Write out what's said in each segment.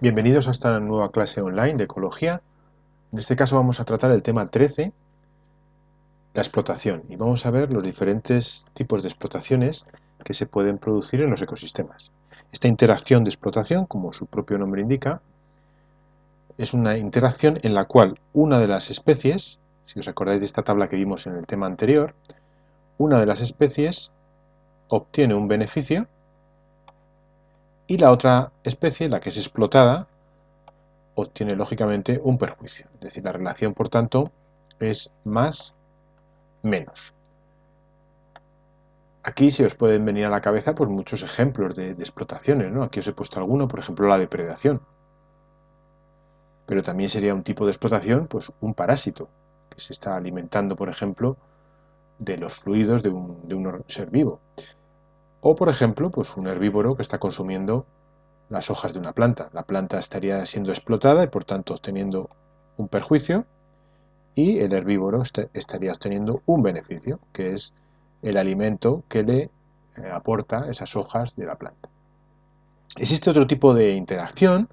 Bienvenidos a esta nueva clase online de ecología. En este caso vamos a tratar el tema 13, la explotación, y vamos a ver los diferentes tipos de explotaciones que se pueden producir en los ecosistemas. Esta interacción de explotación, como su propio nombre indica, es una interacción en la cual una de las especies, si os acordáis de esta tabla que vimos en el tema anterior, una de las especies obtiene un beneficio y la otra especie, la que es explotada, obtiene lógicamente un perjuicio. Es decir, la relación, por tanto, es más menos. Aquí se os pueden venir a la cabeza pues, muchos ejemplos de, explotaciones. ¿no? Aquí os he puesto alguno, por ejemplo, la depredación. Pero también sería un tipo de explotación, pues un parásito, que se está alimentando, por ejemplo, de los fluidos de un ser vivo. O, por ejemplo, pues un herbívoro que está consumiendo las hojas de una planta. La planta estaría siendo explotada y por tanto obteniendo un perjuicio y el herbívoro este, estaría obteniendo un beneficio, que es el alimento que le eh, aporta esas hojas de la planta. Existe otro tipo de interacción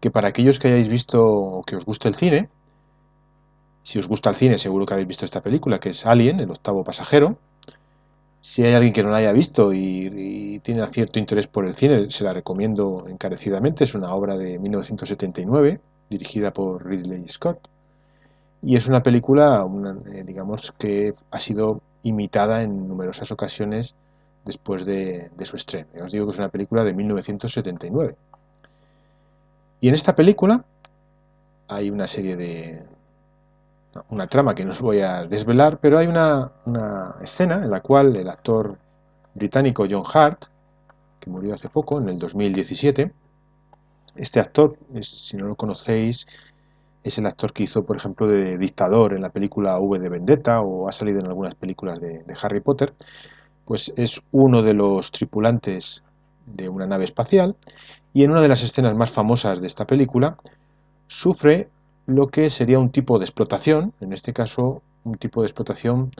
que para aquellos que hayáis visto que os gusta el cine, si os gusta el cine seguro que habéis visto esta película, que es Alien, el octavo pasajero, si hay alguien que no la haya visto y, tiene cierto interés por el cine, se la recomiendo encarecidamente. Es una obra de 1979, dirigida por Ridley Scott. Y es una película, eh, digamos, que ha sido imitada en numerosas ocasiones después de, de su estreno. os digo que es una película de 1979. Y en esta película hay una serie de, una trama que no os voy a desvelar, pero hay una, escena en la cual el actor británico John Hart, que murió hace poco, en el 2017, este actor, si no lo conocéis, es el actor que hizo, por ejemplo, de dictador en la película V de Vendetta o ha salido en algunas películas de, de Harry Potter, pues es uno de los tripulantes de una nave espacial y en una de las escenas más famosas de esta película sufre lo que sería un tipo de explotación, en este caso un tipo de explotación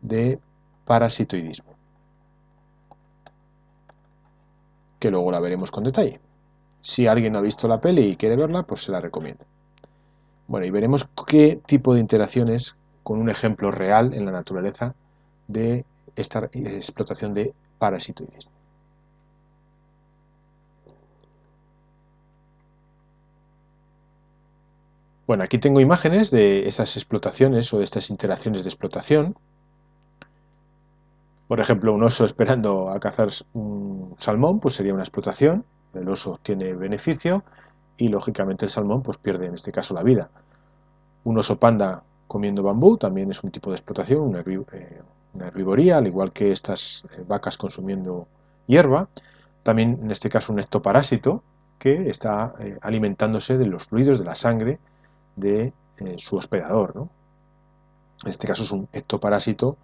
de parasitoidismo, que luego la veremos con detalle. Si alguien no ha visto la peli y quiere verla, pues se la recomiendo. Bueno, y veremos qué tipo de interacciones con un ejemplo real en la naturaleza de esta explotación de parasitoidismo. Bueno, aquí tengo imágenes de estas explotaciones o de estas interacciones de explotación. Por ejemplo, un oso esperando a cazar un salmón, pues sería una explotación. El oso tiene beneficio y lógicamente el salmón pues pierde en este caso la vida. Un oso panda comiendo bambú también es un tipo de explotación, una, herbivoría, eh, al igual que estas eh, vacas consumiendo hierba. También en este caso un ectoparásito que está eh, alimentándose de los fluidos de la sangre de eh, su hospedador. En este caso es un ectoparásito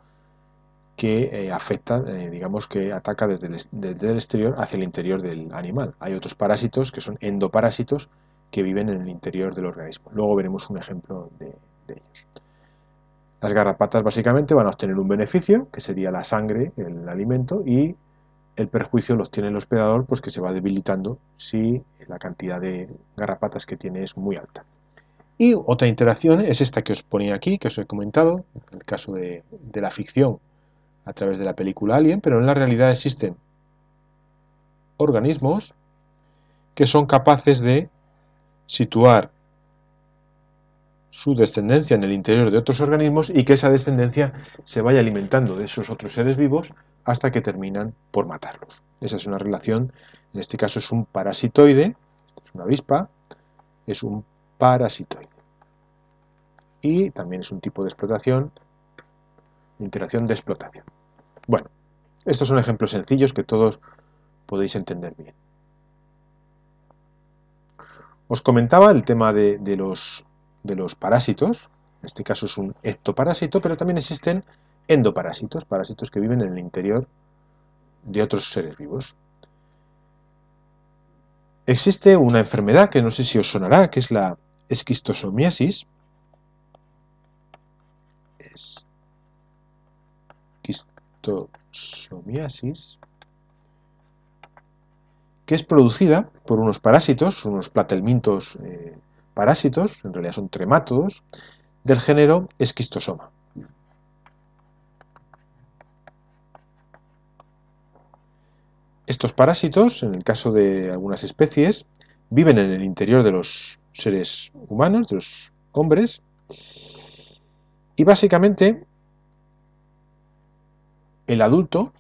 que eh, afecta, eh, digamos que ataca desde el, exterior hacia el interior del animal. Hay otros parásitos que son endoparásitos que viven en el interior del organismo. Luego veremos un ejemplo de, de ellos. Las garrapatas básicamente van a obtener un beneficio, que sería la sangre, el alimento, y el perjuicio lo tiene el hospedador, pues que se va debilitando si la cantidad de garrapatas que tiene es muy alta. Y otra interacción es esta que os ponía aquí, que os he comentado, en el caso de, la ficción a través de la película Alien, pero en la realidad existen organismos que son capaces de situar su descendencia en el interior de otros organismos y que esa descendencia se vaya alimentando de esos otros seres vivos hasta que terminan por matarlos. Esa es una relación, en este caso es un parasitoide, es una avispa, es un parasitoide. Y también es un tipo de explotación, interacción de explotación. Bueno, estos son ejemplos sencillos que todos podéis entender bien. Os comentaba el tema de, los, de los parásitos, en este caso es un ectoparásito, pero también existen endoparásitos, parásitos que viven en el interior de otros seres vivos. Existe una enfermedad que no sé si os sonará, que es la esquistosomiasis, esquistosomiasis, que es producida por unos parásitos, unos platelmintos eh, parásitos, en realidad son tremátodos, del género esquistosoma. Estos parásitos, en el caso de algunas especies, viven en el interior de los seres humanos, de los hombres, y básicamente el adulto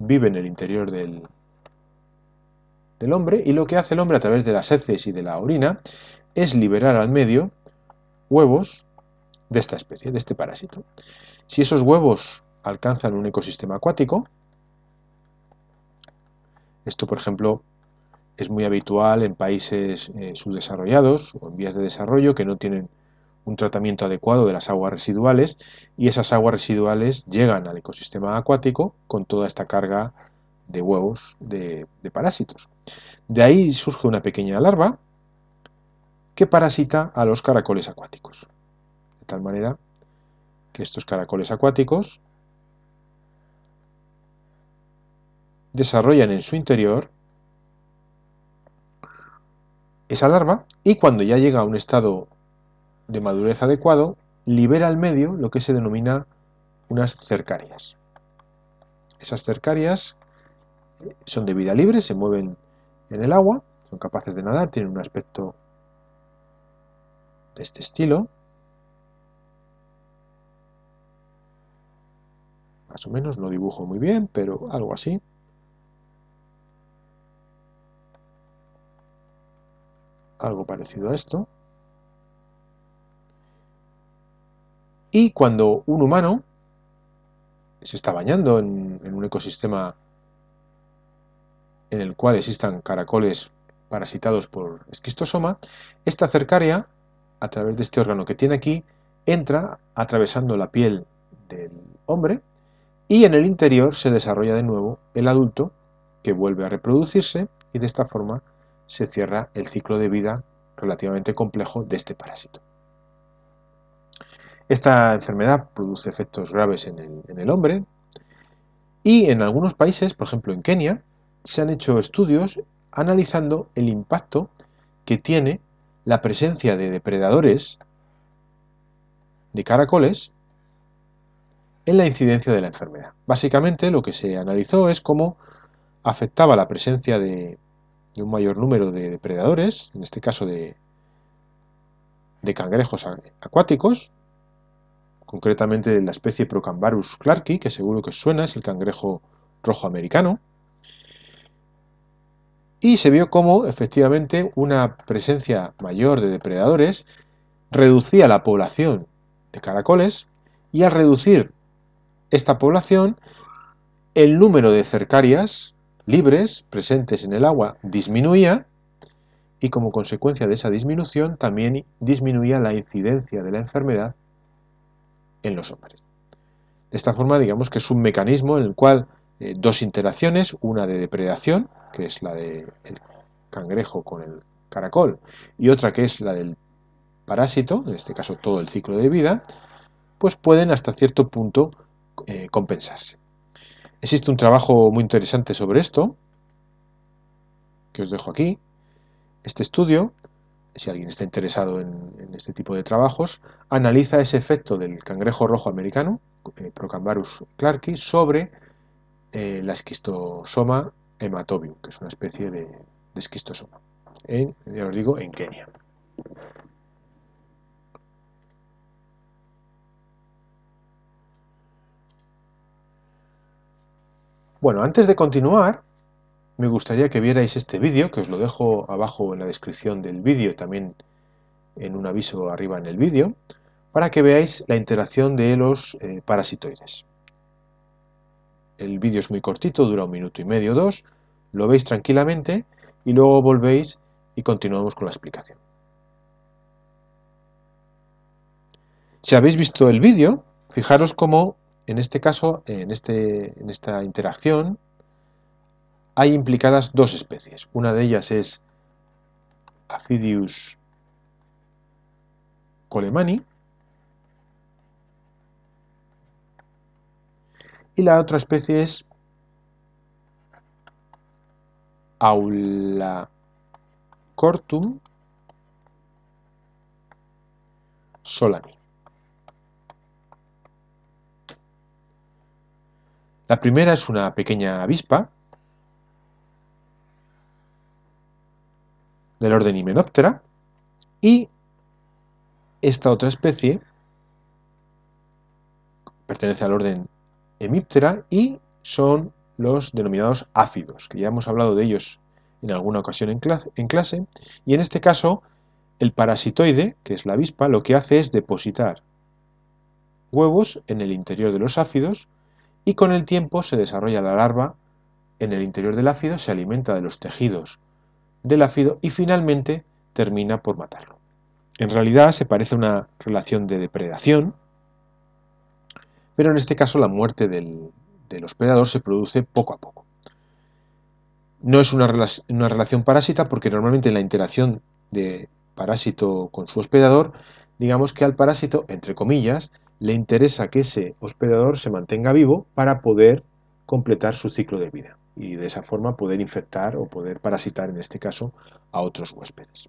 vive en el interior del, del hombre y lo que hace el hombre a través de las heces y de la orina es liberar al medio huevos de esta especie, de este parásito. Si esos huevos alcanzan un ecosistema acuático, esto por ejemplo es muy habitual en países eh, subdesarrollados o en vías de desarrollo que no tienen un tratamiento adecuado de las aguas residuales y esas aguas residuales llegan al ecosistema acuático con toda esta carga de huevos de, de parásitos. De ahí surge una pequeña larva que parasita a los caracoles acuáticos. De tal manera que estos caracoles acuáticos desarrollan en su interior esa larva y cuando ya llega a un estado de madurez adecuado, libera al medio lo que se denomina unas cercarias. Esas cercarias eh, son de vida libre, se mueven en el agua, son capaces de nadar, tienen un aspecto de este estilo, más o menos, no dibujo muy bien, pero algo así. algo parecido a esto. Y cuando un humano se está bañando en, un ecosistema en el cual existan caracoles parasitados por esquistosoma, esta cercaria, a través de este órgano que tiene aquí, entra atravesando la piel del hombre y en el interior se desarrolla de nuevo el adulto que vuelve a reproducirse y de esta forma se cierra el ciclo de vida relativamente complejo de este parásito. Esta enfermedad produce efectos graves en el, hombre y en algunos países, por ejemplo en Kenia, se han hecho estudios analizando el impacto que tiene la presencia de depredadores de caracoles en la incidencia de la enfermedad. Básicamente lo que se analizó es cómo afectaba la presencia de de un mayor número de depredadores, en este caso de, cangrejos acuáticos, concretamente de la especie Procambarus clarki, que seguro que suena, es el cangrejo rojo americano. Y se vio cómo efectivamente una presencia mayor de depredadores reducía la población de caracoles y al reducir esta población, el número de cercarias libres presentes en el agua disminuía y como consecuencia de esa disminución también disminuía la incidencia de la enfermedad en los hombres. De esta forma digamos que es un mecanismo en el cual eh, dos interacciones, una de depredación, que es la del cangrejo con el caracol, y otra que es la del parásito, en este caso todo el ciclo de vida, pues pueden hasta cierto punto eh, compensarse. Existe un trabajo muy interesante sobre esto, que os dejo aquí, este estudio, si alguien está interesado en, este tipo de trabajos, analiza ese efecto del cangrejo rojo americano, eh, Procambarus clarki, sobre eh, la esquistosoma hematobium, que es una especie de, esquistosoma, ya os digo, en Kenia. Bueno, antes de continuar, me gustaría que vierais este vídeo, que os lo dejo abajo en la descripción del vídeo, también en un aviso arriba en el vídeo, para que veáis la interacción de los eh, parasitoides. El vídeo es muy cortito, dura un minuto y medio o dos, lo veis tranquilamente y luego volvéis y continuamos con la explicación. Si habéis visto el vídeo, fijaros cómo en este caso, este, en, esta interacción, hay implicadas dos especies. Una de ellas es Afidius colemani y la otra especie es Aulacortum solani. La primera es una pequeña avispa del orden Himenóptera y esta otra especie pertenece al orden Hemíptera y son los denominados áfidos, que ya hemos hablado de ellos en alguna ocasión en clase, en clase, y en este caso el parasitoide, que es la avispa, lo que hace es depositar huevos en el interior de los áfidos y con el tiempo se desarrolla la larva en el interior del ácido, se alimenta de los tejidos del ácido y finalmente termina por matarlo. En realidad se parece a una relación de depredación, pero en este caso la muerte del, hospedador se produce poco a poco. No es una, una relación parásita porque normalmente en la interacción de parásito con su hospedador, digamos que al parásito, entre comillas, le interesa que ese hospedador se mantenga vivo para poder completar su ciclo de vida y de esa forma poder infectar o poder parasitar en este caso a otros huéspedes.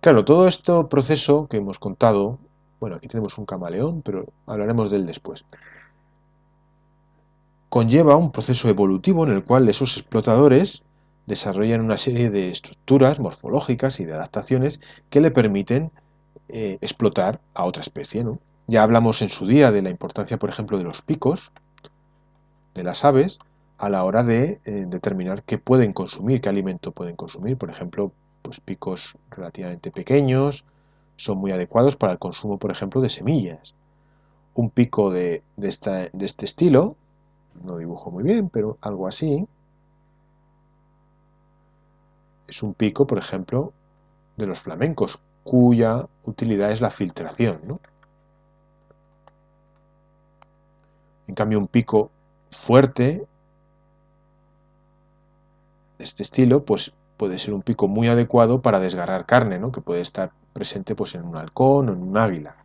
Claro, todo este proceso que hemos contado, bueno, aquí tenemos un camaleón, pero hablaremos del después, conlleva un proceso evolutivo en el cual esos explotadores desarrollan una serie de estructuras morfológicas y de adaptaciones que le permiten eh, explotar a otra especie. ¿no? Ya hablamos en su día de la importancia, por ejemplo, de los picos de las aves a la hora de eh, determinar qué pueden consumir, qué alimento pueden consumir. Por ejemplo, pues picos relativamente pequeños son muy adecuados para el consumo, por ejemplo, de semillas. Un pico de, de, de este estilo, no dibujo muy bien, pero algo así, es un pico, por ejemplo, de los flamencos, cuya utilidad es la filtración. En cambio, un pico fuerte de este estilo, pues puede ser un pico muy adecuado para desgarrar carne, ¿no? que puede estar presente pues, en un halcón o en un águila.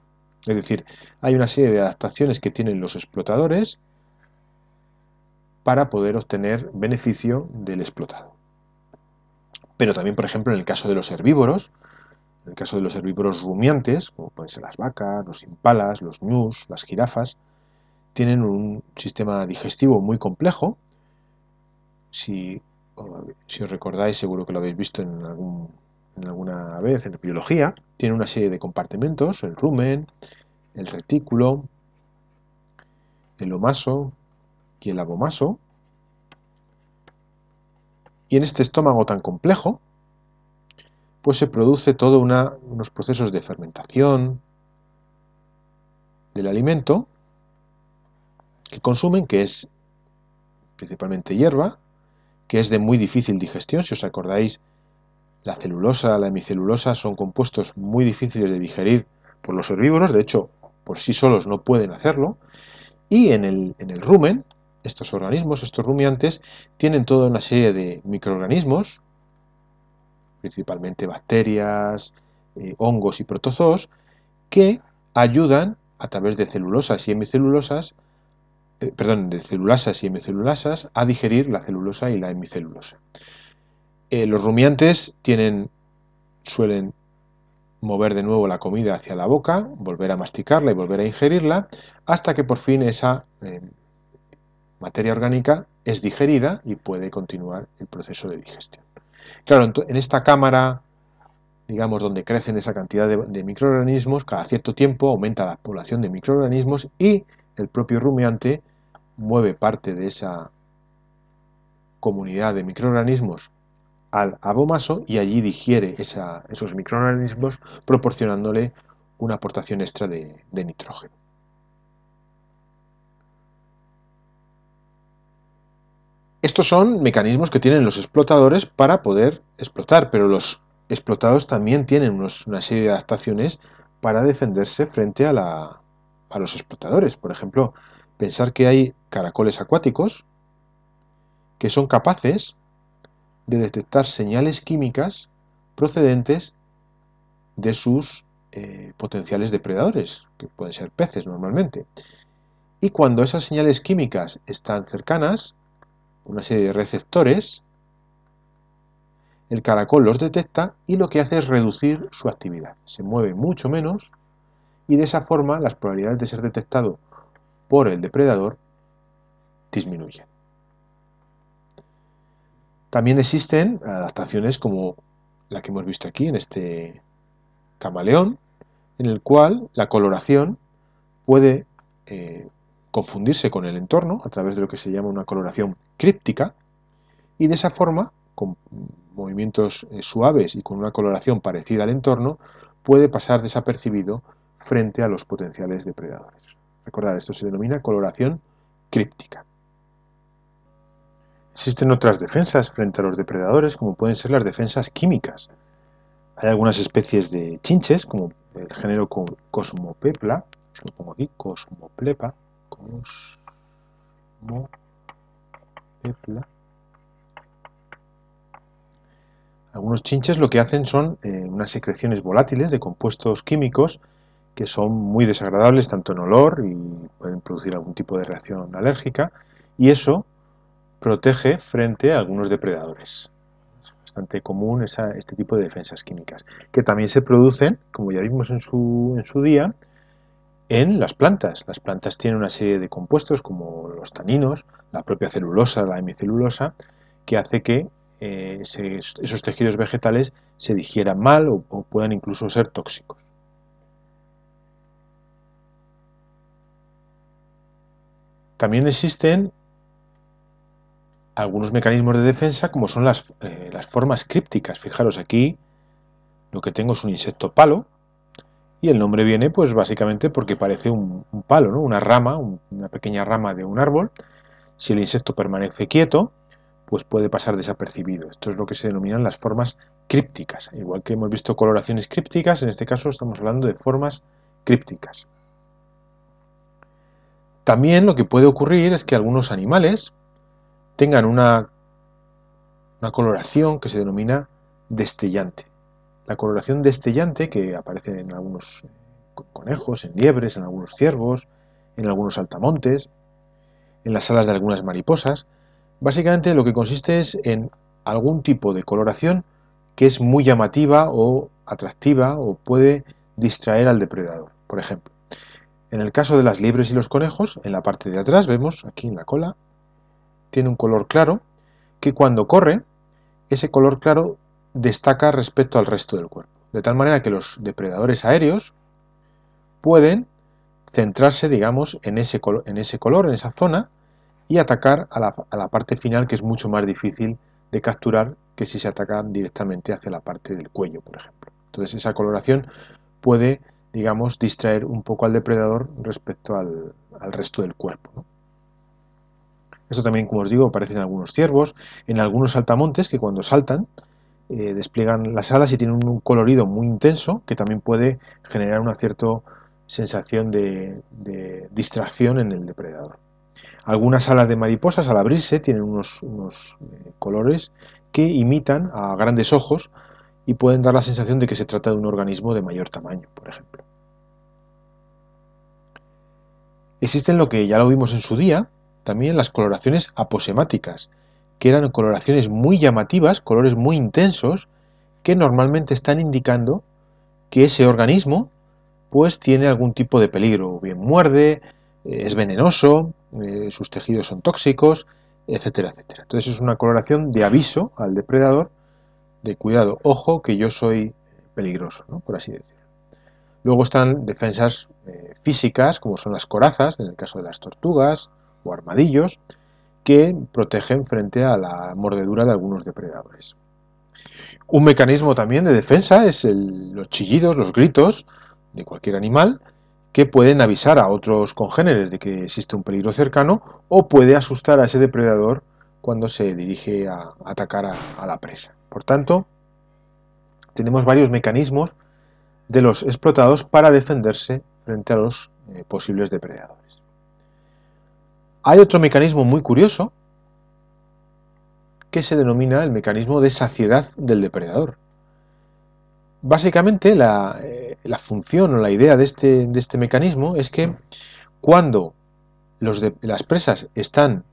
Es decir, hay una serie de adaptaciones que tienen los explotadores para poder obtener beneficio del explotado. Pero también, por ejemplo, en el caso de los herbívoros, en el caso de los herbívoros rumiantes, como pueden ser las vacas, los impalas, los ñus, las jirafas, tienen un sistema digestivo muy complejo. Si, os recordáis, seguro que lo habéis visto en, alguna vez en biología, tiene una serie de compartimentos, el rumen, el retículo, el omaso y el abomaso. Y en este estómago tan complejo, pues se produce todo unos procesos de fermentación del alimento que consumen, que es principalmente hierba, que es de muy difícil digestión, si os acordáis, la celulosa, la hemicelulosa son compuestos muy difíciles de digerir por los herbívoros, de hecho, por sí solos no pueden hacerlo, y en el, en el rumen, estos organismos, estos rumiantes, tienen toda una serie de microorganismos principalmente bacterias, eh, hongos y protozoos, que ayudan a través de celulosas y hemicelulosas, eh, perdón, de celulasas y hemicelulasas, a digerir la celulosa y la hemicelulosa. Eh, los rumiantes tienen, suelen mover de nuevo la comida hacia la boca, volver a masticarla y volver a ingerirla, hasta que por fin esa materia orgánica es digerida y puede continuar el proceso de digestión. Claro, en esta cámara, digamos, donde crecen esa cantidad de, microorganismos, cada cierto tiempo aumenta la población de microorganismos y el propio rumiante mueve parte de esa comunidad de microorganismos al abomaso y allí digiere esos microorganismos proporcionándole una aportación extra de nitrógeno. Estos son mecanismos que tienen los explotadores para poder explotar, pero los explotados también tienen una serie de adaptaciones para defenderse frente a, los explotadores. Por ejemplo, pensar que hay caracoles acuáticos que son capaces de detectar señales químicas procedentes de sus eh, potenciales depredadores, que pueden ser peces normalmente. Y cuando esas señales químicas están cercanas, una serie de receptores, el caracol los detecta y lo que hace es reducir su actividad. Se mueve mucho menos y de esa forma las probabilidades de ser detectado por el depredador disminuyen. También existen adaptaciones como la que hemos visto aquí en este camaleón, en el cual la coloración puede eh, confundirse con el entorno a través de lo que se llama una coloración críptica y de esa forma, con movimientos eh, suaves y con una coloración parecida al entorno, puede pasar desapercibido frente a los potenciales depredadores. Recordad, esto se denomina coloración críptica. Existen otras defensas frente a los depredadores, como pueden ser las defensas químicas. Hay algunas especies de chinches, como el género Cosmopepla, lo pongo aquí, Cosmoplepa, algunos chinches lo que hacen son eh, unas secreciones volátiles de compuestos químicos que son muy desagradables tanto en olor y pueden producir algún tipo de reacción alérgica y eso protege frente a algunos depredadores. Es bastante común este tipo de defensas químicas que también se producen, como ya vimos en su día, en las plantas. Las plantas tienen una serie de compuestos como los taninos, la propia celulosa, la hemicelulosa, que hace que eh, esos tejidos vegetales se digieran mal o, puedan incluso ser tóxicos. También existen algunos mecanismos de defensa como son las eh, formas crípticas. Fijaros aquí lo que tengo es un insecto palo y el nombre viene pues básicamente porque parece un, palo, una rama, una pequeña rama de un árbol. Si el insecto permanece quieto, pues puede pasar desapercibido. Esto es lo que se denominan las formas crípticas. Igual que hemos visto coloraciones crípticas, en este caso estamos hablando de formas crípticas. También lo que puede ocurrir es que algunos animales tengan una, una coloración que se denomina destellante. La coloración destellante que aparece en algunos conejos, en liebres, en algunos ciervos, en algunos altamontes, en las alas de algunas mariposas, básicamente lo que consiste es en algún tipo de coloración que es muy llamativa o atractiva o puede distraer al depredador, por ejemplo. En el caso de las liebres y los conejos, en la parte de atrás vemos aquí en la cola, tiene un color claro que cuando corre, ese color claro destaca respecto al resto del cuerpo, de tal manera que los depredadores aéreos pueden centrarse, digamos, en ese, color, en ese color, en esa zona, y atacar a la, parte final que es mucho más difícil de capturar que si se atacan directamente hacia la parte del cuello, por ejemplo. Entonces esa coloración puede, digamos, distraer un poco al depredador respecto al, resto del cuerpo. Esto también, como os digo, aparece en algunos ciervos, en algunos saltamontes que cuando saltan eh, despliegan las alas y tienen un colorido muy intenso que también puede generar una cierta sensación de, distracción en el depredador. Algunas alas de mariposas al abrirse tienen unos, eh, colores que imitan a grandes ojos y pueden dar la sensación de que se trata de un organismo de mayor tamaño, por ejemplo. Existen lo que ya lo vimos en su día, también las coloraciones aposemáticas, que eran coloraciones muy llamativas, colores muy intensos, que normalmente están indicando que ese organismo pues tiene algún tipo de peligro, o bien muerde, eh, es venenoso, eh, sus tejidos son tóxicos, etcétera, etcétera. Entonces es una coloración de aviso al depredador de cuidado, ojo que yo soy peligroso, por así decirlo. Luego están defensas eh, físicas, como son las corazas, en el caso de las tortugas, o armadillos, que protegen frente a la mordedura de algunos depredadores. Un mecanismo también de defensa es los chillidos, los gritos de cualquier animal que pueden avisar a otros congéneres de que existe un peligro cercano o puede asustar a ese depredador cuando se dirige a atacar a, la presa. Por tanto, tenemos varios mecanismos de los explotados para defenderse frente a los eh, posibles depredadores. Hay otro mecanismo muy curioso que se denomina el mecanismo de saciedad del depredador. Básicamente la, eh, función o la idea de este, este mecanismo es que cuando las presas están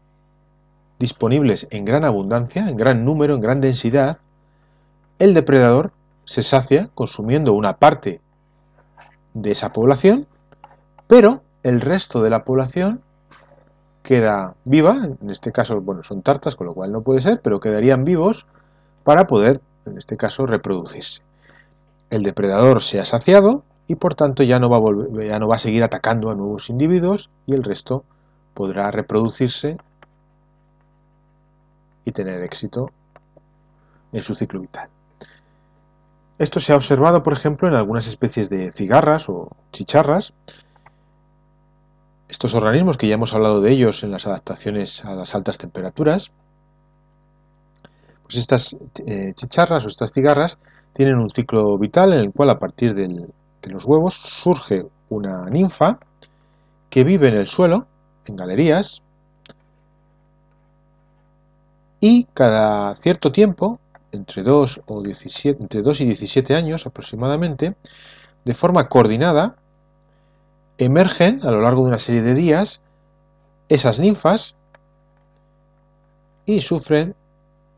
disponibles en gran abundancia, en gran número, en gran densidad, el depredador se sacia consumiendo una parte de esa población, pero el resto de la población queda viva, en este caso, bueno, son tartas, con lo cual no puede ser, pero quedarían vivos para poder, en este caso, reproducirse. El depredador se ha saciado y por tanto ya no va a, ya no va a seguir atacando a nuevos individuos y el resto podrá reproducirse y tener éxito en su ciclo vital. Esto se ha observado, por ejemplo, en algunas especies de cigarras o chicharras, estos organismos, que ya hemos hablado de ellos en las adaptaciones a las altas temperaturas, pues estas eh, chicharras o estas cigarras tienen un ciclo vital en el cual a partir de los huevos surge una ninfa que vive en el suelo, en galerías, y cada cierto tiempo, entre 2, entre 2 y 17 años aproximadamente, de forma coordinada, emergen a lo largo de una serie de días esas ninfas y sufren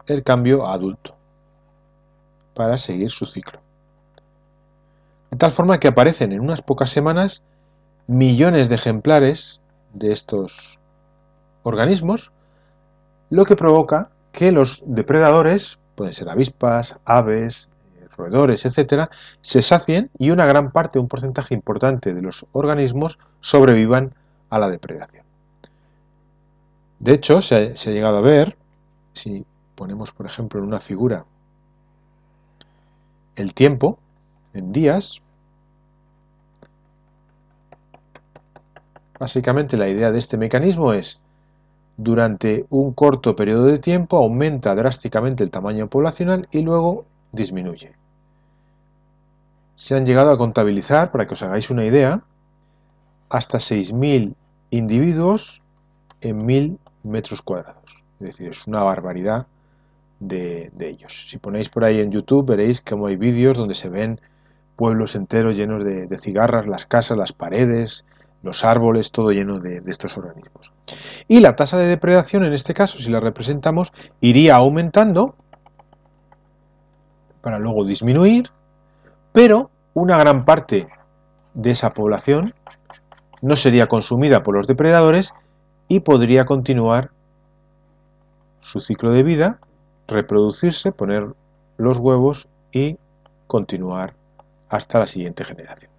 el cambio adulto para seguir su ciclo. De tal forma que aparecen en unas pocas semanas millones de ejemplares de estos organismos, lo que provoca que los depredadores, pueden ser avispas, aves, roedores, etcétera, se sacien y una gran parte, un porcentaje importante de los organismos sobrevivan a la depredación. De hecho, se se ha llegado a ver, si ponemos por ejemplo en una figura el tiempo en días, básicamente la idea de este mecanismo es durante un corto periodo de tiempo aumenta drásticamente el tamaño poblacional y luego disminuye se han llegado a contabilizar, para que os hagáis una idea, hasta 6.000 individuos en 1.000 metros cuadrados. Es decir, es una barbaridad de, ellos. Si ponéis por ahí en YouTube veréis cómo hay vídeos donde se ven pueblos enteros llenos de, cigarras, las casas, las paredes, los árboles, todo lleno de, estos organismos. Y la tasa de depredación, en este caso, si la representamos, iría aumentando para luego disminuir pero una gran parte de esa población no sería consumida por los depredadores y podría continuar su ciclo de vida, reproducirse, poner los huevos y continuar hasta la siguiente generación.